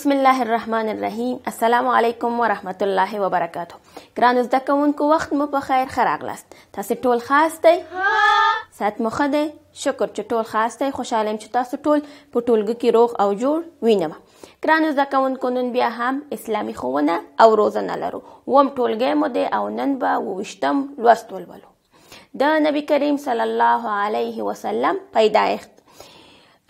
بسم الله الرحمن الرحیم السلام علیکم ورحمت الله وبرکاتہ ګران زده کوونکو وخت مو په خیر خراغلاست تاسو ټول خاص دی ها سات مخه دی شکر چې ټول خاص دی خوشاله چې تاسو ټول په ټولګي کې روغ او جوړ وینم ګران زده کوونکو نن بیا هم اسلامي خوونه او روزنه لرو وم ټولګي مو دی او نن به وښتم لوستول ولولو د نبی کریم صلی الله علیه وسلم پیدایښت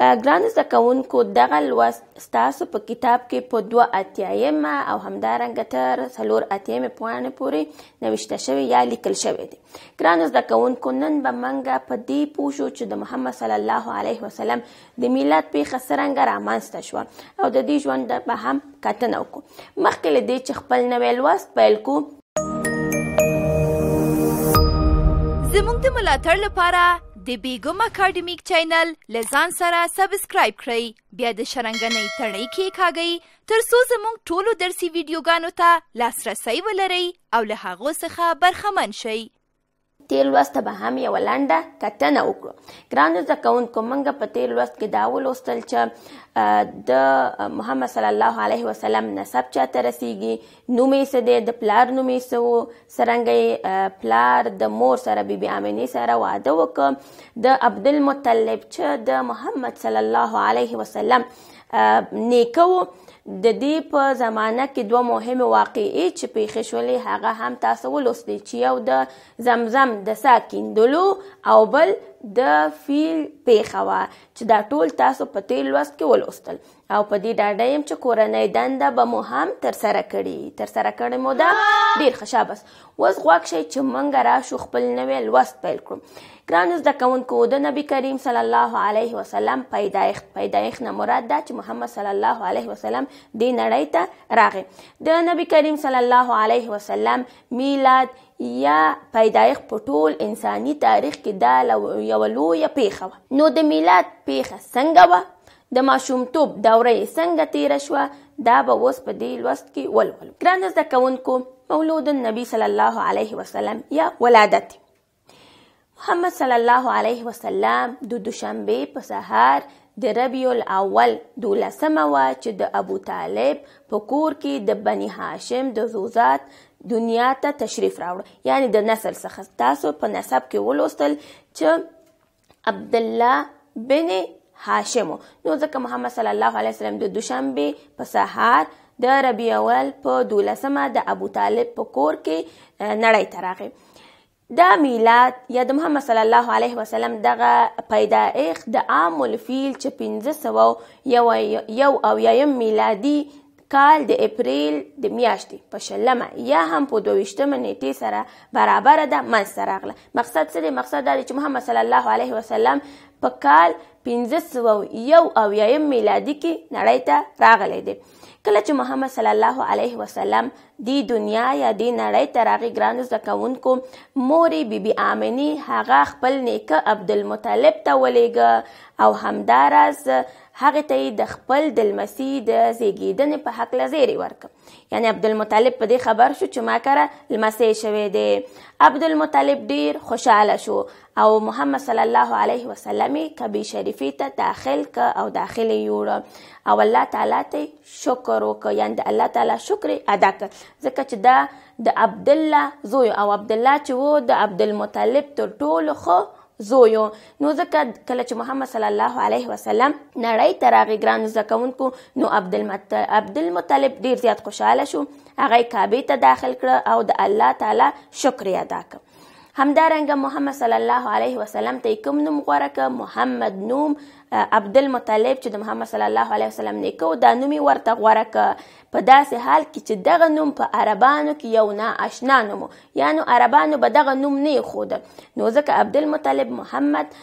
ګران زده کوونکو دغه لوست ستاسو په کتاب کې په دوه اتیایمه او همدارنګه تر څلور اتیایمې پوهانې پورې نوشته شوی یا لیکل شوی دی ګران زده کوونکو نن به موږ په دې پوه شو چې د محمد صلی الله علیه وسلم د میلاد پیښه څرنګه رامنځته شوه او د دې ژوند به هم کتنه وکړو مخکې له دې چې خپل نوی لوست پیل کړو زموږ د ملاتړ لپاره د بیګم اکیډمیک چینل لزان سره سبسکرایب کړئ بیا د شرنګنۍ تړۍ کې کاږئ تر څو زموږ ټولو درسي ویډیوګانو ته لاسرسی ولرئ او له هغو څخه برخمن شئ تیر لوست به هم یو لنډه کتنه وکړو ګران زده کوونکو موږ په تیر لوست کې دا ولوستل چې د محمد صلی الله علیه وسلم نسب چاته رسیږي نوم یې څه دی د پلار نوم یې څه و څرنګه پلار د مور سره بیبي امینې سره واده وکړ د عبدالمطلب چې د محمد صلی الله علیه وسلم نیکه و د دې په زمانه کې دوه مهمه واقعې چې پیښې شولې هغه هم تاسو ولوستي چې یو د زمزم د ساکین دلو او بل د فیل پیښه وه چې دا ټول تاسو په تیر لوست کې ولوستل او په دې ډاډه یم چې کورنۍ دنده به مو هم ترسره کړي ترسره کړې مو ده ډېر ښه شابس اوس غوږ شئ چې موږ راشو خپل نوی لوست پیل کړو ګرانو زده کوونکو د نبی کریم صلی الله علیه وسلم پیدایښت پیدایښت نه مراد ده چې محمد صلی الله علیه وسلم دې نړۍ ته راغی د نبی کریم صلی الله علیه وسلم میلاد یا پیدایښت په ټول انساني تاریخ کې دا یوه لویه پیښه وه نو د میلاد پیښه څنګه وه د ماشومتوب دوره یې څنګه تیره شوه دا به اوس په دې لوست کې ولولو ګرانو زده کوونکو مولود النبي صلی الله علیه وسلم یا ولادت محمد صلی الله علیه وسلم د دوشنبه په سهار د ربیع الاول دولسمه وه چې د ابو طالب په کور کې د بني هاشم د زوزات دنیا ته تشریف راوړ یعنی د نسل څخه تاسو په نسب کې ولوستل چې عبد الله بن هاشم نو ځکه محمد صلی الله علیه وسلم د دوشنبه په سهار د ربیع اول په دولسمه د ابو طالب په کور کې نړۍ ته راغی دا میلاد یا د محمد صلی الله علیه وسلم دغه پیدایښت د عام الفیل چې 1500 یو او یم میلادي کال د اپریل د میاشتې په شلمه یا هم په دویشتمه نیټې سره برابره ده منځته راغله مقصد څه دی مقصد دا دی چې محمد صلی الله علیه وسلم په کال پنځه سوه یو اویایم میلادي کې نړۍ ته راغلی دی کله چې محمد صلی الله علیه وسلم دی دنیا یا دی نړۍ ته راغی ګرانو زده کوونکو مورې بیبي آمنې هغه خپل نیکه عبدالمطلب ته ولیږه او همداراز هغه ته د خپل د لمسي د زیږیدنې په هکله زیری ورکړه یعنی عبدالمطلب په دې خبر شو چې ما کړه لمسی شوی دی عبدالمطلب ډیر خوشاله شو او محمد صلی الله علیه وسلم کبی شریفی ته داخل ک او داخلي یوړ او الله تعالی ته شکر وک یعنی د الله تعالی شکر ادا ک ځکه چې دا د عبد الله زوی او عبد الله چې وو د عبدالمطلب تر ټولو خو زویو نو ځکه کله چې محمد صلی الله علیه وسلم نړۍ ته راغی ګرانو زده کوونکو نو عبدالمطلب ډیر زیات خوشحاله شو هغه یې کعبې ته داخل کړه او د الله تعالی شکر یې ادا کړ همدارنګه محمد صلی الله علیه وسلم ته کوم نوم غوره ک محمد نوم عبدالمطلب چې د محمد صلی الله علیه وسلم نیکو دا نوم ورته غوره ک په داسې حال کې چې دغه نوم په عربانو کې یو نه آشنا نوم یعنی عربانو به دغه نوم نه خود نو ځکه عبدالمطلب محمد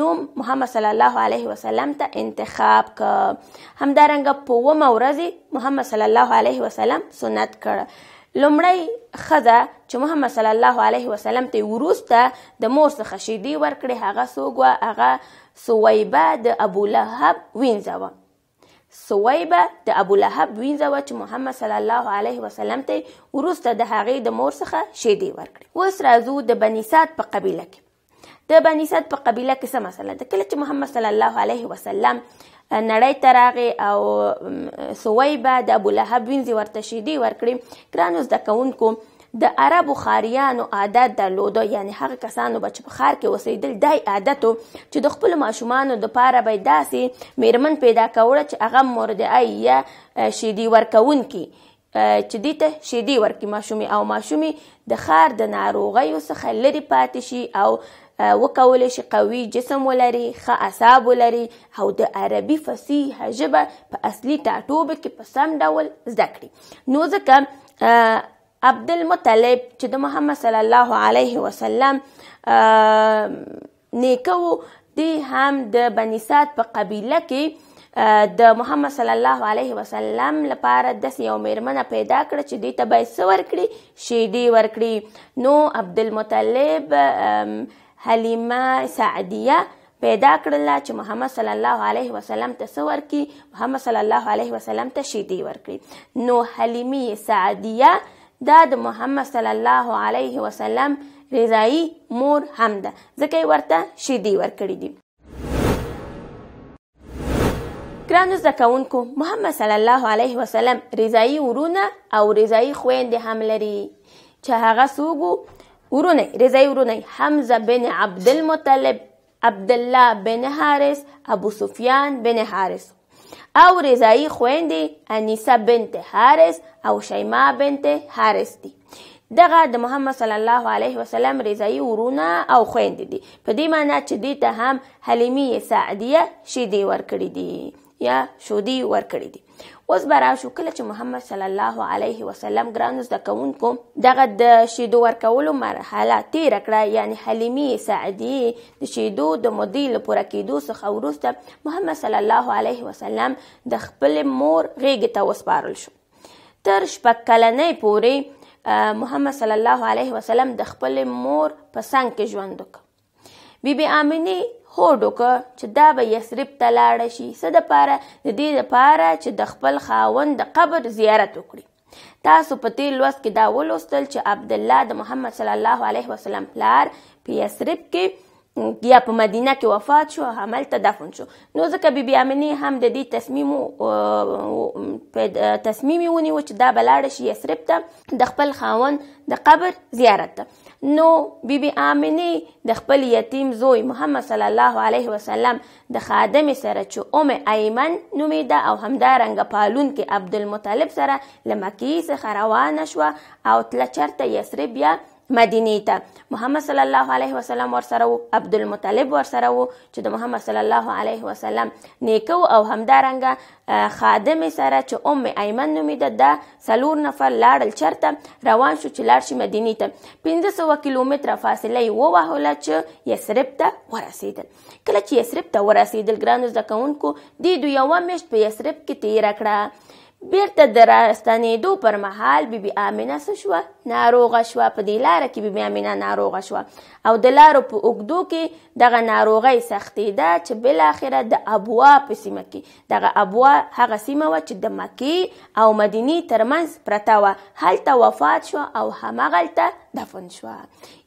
نوم محمد صلی الله علیه وسلم ته انتخاب ک همدارنګه په ومه ورځ محمد صلی الله علیه وسلم سنت کړ لومړی خزه چې محمد صلی الله علیه وسلم ته ورسته د مور څخه شیدی ورکړي هغه سوګه هغه سویبه د ابو لهب وینځوه سویبه د ابو لهب وینځوه چې محمد صلی الله علیه وسلم ته ورسته د هغې د مور څخه شیدی ورکړي اوس راځو د بنی سات په قبیله کې د بني صد په قبیله کې څه مسله ده کله چې محمد صلی الله علیه وسلم نړۍ ته راغی او سویبه د ابو لهب وینځي ورته شیدي ورکړي ګرانو زده کوونکو د عربو خاریانو عادت درلودو یعنی هغه کسانو به چې په ښار کې اوسېدل دای عادتو چې د خپلو ماشومانو دپاره به یې داسې میرمن پیدا کوله چې هغه مردعی یا شیدي ورکوونکي چې دې ته شیدي ورکړي ماشومې او ماشومې د ښار د ناروغیو څخه لرې پاتې شي او وکولای شي قوي جسم ولري ښه اعصاب ولري او د عربي فصیح ژبه په اصلي ټاټوبه کې په سم ډول زده کړي نو ځکه عبد المطلب چې د محمد صلی الله علیه وسلم نیکو دی هم د بنیسات په قبیله کې د محمد صلی الله علیه وسلم لپاره د یو میرمنه پیدا کړ چې دی ته به څه ورکړي شیدي ورکړي نو عبد المطلب حلیمه سعدیه پیدا کړله چې محمد صلی الله علیه وسلم ته څه ورکړي محمد صلی الله علیه وسلم ته شیدې ورکړي نو حلیمه سعدیه دا د محمد صلی الله علیه وسلم رضایی مور هم ده ځکه ورته شیدې ورکړي دي ګرانو زده کوونکو محمد صلی الله علیه وسلم رضایی ورونه او رضایی خویندې هم لري چې هغه څوک ورونه رضای ورونه حمزه بن عبد المطلب عبد الله بن حارث ابو سفیان بن حارث او رضای خويندې انیسه بنت حارث او شیما بنت حارث دي دغه د محمد صلی الله علیه وسلم رضای ورونه او خويندې دي په دې معنی چې دې ته هم حلیمی سعدیه شیدی ورکړي دي یا شودی ورکړي دي اوس به راشو کله چې محمد صلی الله علیه وسلم ګرانو زده کوونکو دغه د شیدو ورکولو مرحله تیره کړه یعنی حلیمې سعدي د شیدو د مودې له پوره کېدو څخه وروسته محمد صلی الله علیه وسلم د خپلې مور غېږې ته وسپارل شو تر شپږ کلنۍ پورې محمد صلی الله علیه وسلم د خپلې مور په څنګ کې ژوند وکړ بی بی آمینه هوډ وکړه چې دا به یثرب ته لاړه شي څه دپاره د دې دپاره چې د خپل خاوند د قبر زیارت وکړي تاسو په تیر لوست کې دا ولوستل چې عبدالله د محمد صلی الله علیه وسلم پلار په یثرب کې یا په مدینه کې وفات شو هملته دفن شو نو ځکه بیبي امینې هم د دې تصمیم تصمیم یې ونیو چې دا به لاړه شي یثرب ته د خپل خاوند د قبر زیارت ته نو بیبي امنه د خپل یتیم زوی محمد صلی الله علیه وسلم د خادم سره چې ام ایمن نومیده او همدارنګه پالون کې عبدالمطلب سره لمکی څخه روانه شوه او تل چرته یسرب بیا مدینه ته محمد صلی الله علیه وسلم ورسره و عبدالمطلب ورسره و چې د محمد صلی الله علیه وسلم نیکه او همدارنګه خادم سره چې ام ایمن نومیده د سلور نفر لاړل چرته روان شو چې لاړ شي مدینې ته 1500 کیلومتره فاصله یې ووهله چې یثرب ته ورسېدل کله چې یثرب ته ورسېدل ګرانو زده کوونکو دې دوی یوه میاشت په یثرب کې تیره کړه بیرته د راستنېدو پر مهال بیبي امینه څه شوه ناروغه شوه په دې لاره کې بیبي امینه ناروغه شوه او د لارو په اوږدو کې دغه ناروغۍ سختېده چې بالاخره د ابوا په سیمه کې دغه ابوا هغه سیمه وه چې د مکې او مدینې ترمنځ پرته وه هلته وفات شوه او همغلته دفن شو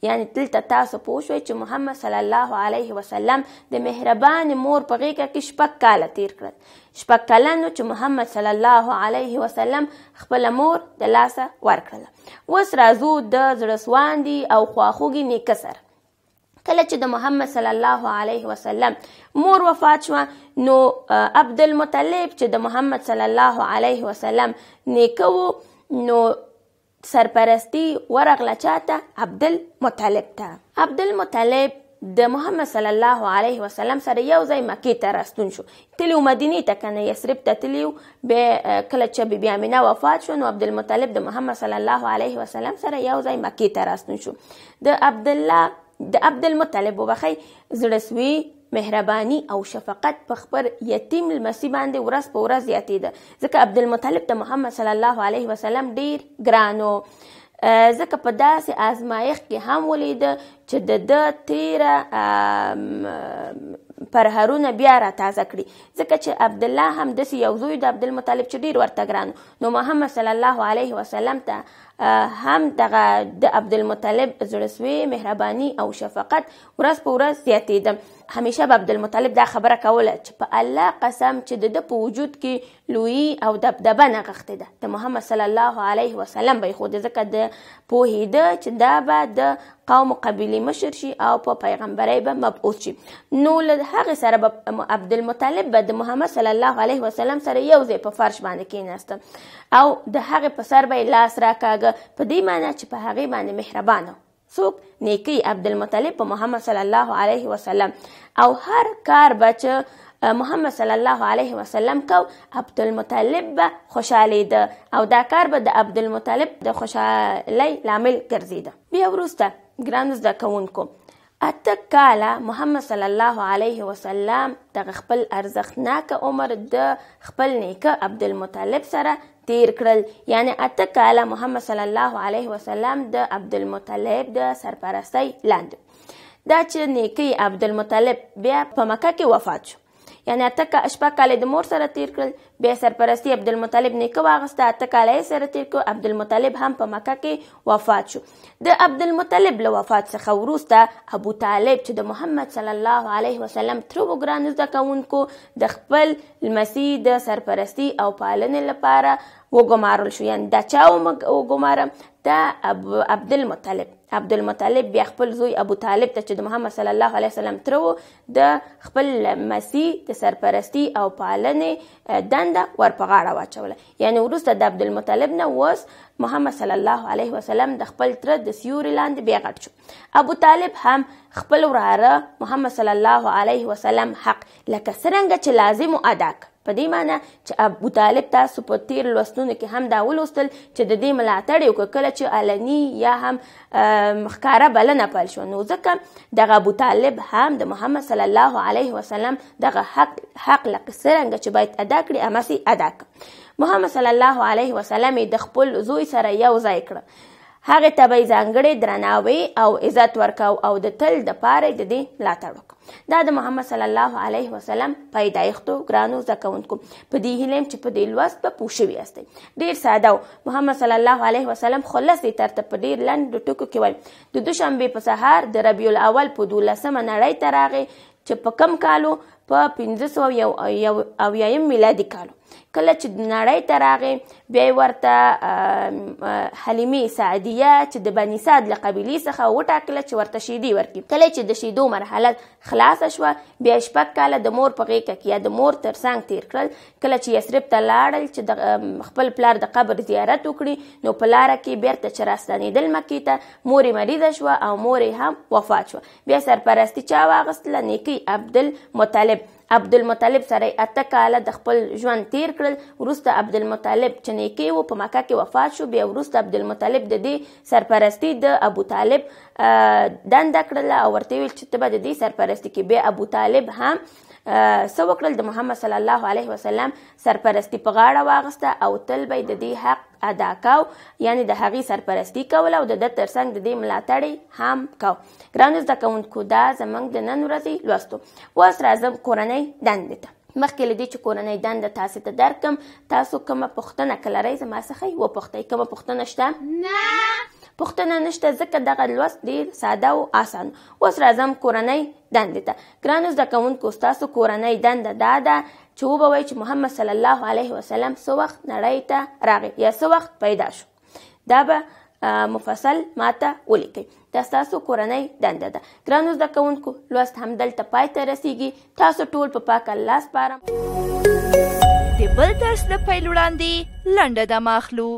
یعنی دلته تاسو پوه شوئ چې محمد صلی الله علیه وسلم د مهربان مور په غیږه کې شپږ کاله تیر کړل شپږ کلن چې محمد صلی الله علیه وسلم خپله مور د لاسه ورکړله اوس راځو د زړه سواندي او خواخوږي نیکه سره کله چې د محمد صلی الله علیه وسلم مور وفات شوه نو عبدالمطلب چې د محمد صلی الله علیه وسلم نیکه و نو سرپرستی ورغله چاته عبدالمطلب ته عبدالمطلب د محمد صلی الله علیه وسلم سره یو ځای مکې ته راستون شو تلی مدینې ته کنه یثرب ته تلی به کله چې بیبي امینه وفات شو نو عبدالمطلب د محمد صلی الله علیه وسلم سره یو ځای مکې ته راستون شو د عبدالله د عبدالمطلب وبخی زړسوي مهرباني او شفقت په خپل یتیم لمسی باندې ورځ په ورځ زیاتېده ځکه عبدالمطلب د محمد صلی الله علیه وسلم ډیر ګرانو ځکه په داسې آزمایښت کې هم ولیده چې د ده تیره پرهرونه بیا را تازه کړي ځکه چې عبدالله هم داسې یو زوی د عبدالمطلب چې ډیر ورته ګرانو نو محمد صلی الله علیه وسلم ته هم دغه د عبدالمطلب زړسوي مهرباني او شفقت ورځ په ورځ زیاتېده همیشه به عبدالمطلب دا خبره کوله چې په الله قسم چې د ده په وجود کې لوی او دبدبه نغښتې ده د محمد صلی الله علیه وسلم به یې ښوده ځکه د پوهېده چې دا به د قوم قبیلې مشر شي او په پیغمبرۍ به مبعوث شي نو له هغې سره به عبدالمطلب به د محمد صلی الله علیه وسلم سره یو ځای په فرش باندې کېناسته او د هغې په سر به یې لاس راکاږه په دې معنی چې په هغې باندې مهربانه څوک نیکی عبدالمطلب په محمد صلی الله علیه وسلم او هر کار به چې محمد صلی الله علیه وسلم کو عبدالمطلب به خوشحالیده او دا کار به د عبدالمطلب د خوشحالۍ لامل ګرځېده بیا وروسته ګرانو زده کوونکو اته کاله محمد صلی الله علیه وسلم د خپل ارزښتناک عمر د خپل نیکه عبدالمطلب سره تیر کړل یعنی اته کاله محمد صلی الله علیه وسلم د عبدالمطلب د سرپرستی لاندې دا چې نیکی عبدالمطلب بیا په مکه کې وفات شو یعنی اته کا شپه کال د مور سره تیر کړل بیا سرپرستی عبدالمطلب نیکه واغسته اته کال یې سره تیر کړ عبدالمطلب هم په مکه کې وفات شو د عبدالمطلب له وفات څخه وروسته ابو طالب چې د محمد صلی الله علیه وسلم تر وګران زده کوونکو د خپل لمسی د سرپرستی او پالنې لپاره وګمارل شو یعنی دا چا وګماره دا عبدالمطلب عبدالمطلب بیا خپل زوی ابو طالب ته چې د محمد صلی الله علیه وسلم تر و د خپل مسی د سرپرستی او پالنې دنده ورپغاړه واچوله یعنی وروسته د عبدالمطلب نه وس محمد صلی الله علیه وسلم د خپل تر د سیوري لاندې بیا غټ شو ابو طالب هم خپل وراره محمد صلی الله علیه وسلم حق لکه څرنګه چې لازم ادا کړ په دې معنی چې ابو طالب تاسو په تیر لوستونو کې هم دا ولوستل چې د دې ملاتړ یې کله چې علني یا هم ښکاره بلنه پیل شوه نو ځکه دغه ابو طالب هم د محمد صلی الله علیه وسلم دغه حق حق لکه څرنګه چې باید ادا کړي همسې ادا کړه محمد صلی الله علیه وسلم یې د خپل زوی سره یو ځای کړه هغې ته به یې ځانګړی درناوی او عزت ورکاو او د تل دپاره د دې ملاتړ وکړ دا د محمد صلی الله علیه وسلم پیدایښتو ګرانو زده کوونکو په دې هیله یم چې په دې لوست به پوه شوي یاستئ ډېر ساده و محمد صلی الله علیه وسلم خلص دی ترته په ډېر لنډو ټکو کې وایي د دوشنبې په سهار د ربیع الاول په دولسمه نړۍ ته راغی چې په کم کالو په پنځه سوه یو اویایم میلادي کالو کله چې نړۍ ته راغې بیا ورته حلیمه سعدیه چې د بنی سعد له قبیلې څخه وټاکله چې ورته شیدي ورکړي کله چې د شیدو مرحله خلاصه شوه بیا شپږ کاله د مور په غیږ کې یا د مور تر څنګ تیر کړل کله چې یثرب ته لاړل چې د خپل پلار د قبر زیارت وکړي نو په لاره کې بیرته چې راستنېدل مکې ته مور مریضه شوه او مور هم وفات شوه بیا سرپرستی چا واغستله نیکی عبدالمطلب عبدالمطلب سره اته کاله د خپل ژوند تیر کړل وروسته عبدالمطلب چې نیکه و په مکه کې وفات شو بیا وروسته عبدالمطلب د دې سرپرستی د ابو طالب دنده کړله او ورته ویل چې ته به د دې سرپرستی کې بیا ابو طالب هم څه وکړل د محمد صلی الله علیه وسلم سرپرستی په غاړه واغسته او تل به د دې حق ادا کاو یعنی د هغې سرپرستی کول او د ده ترڅنګ د دې ملاتړ هم کاو ګرانو زده کوونکو دا زموږ د نن ورځې لوستو اوس راځم کورنۍ دندې ته مخکې له دې چې کورنۍ دنده تاسې ته درکم تاسو کومه پوښتنه که لرئ زما څخه یې وپوښتئ کومه پوښتنه شته نه پوښتنه نشته ځکه دغه لوست ډیر ساده او اسان اوس راځم کورنۍ دندې ته ګرانو زده کوونکو ستاسو کورنۍ دنده دا ده چې وبوئ چې محمد صلی الله علیه وسلم څه وخت نړۍ ته راغی یا څه وخت پیدا شو دا به مفصل ماته ولیکئ دا ستاسو کورنۍ دنده ده ګرانو زده کوونکو لوست همدلته پای ته رسیږي تاسو ټول په پاک الله سپارم د بل درس د پیل وړاندې لنډه دمه اخلو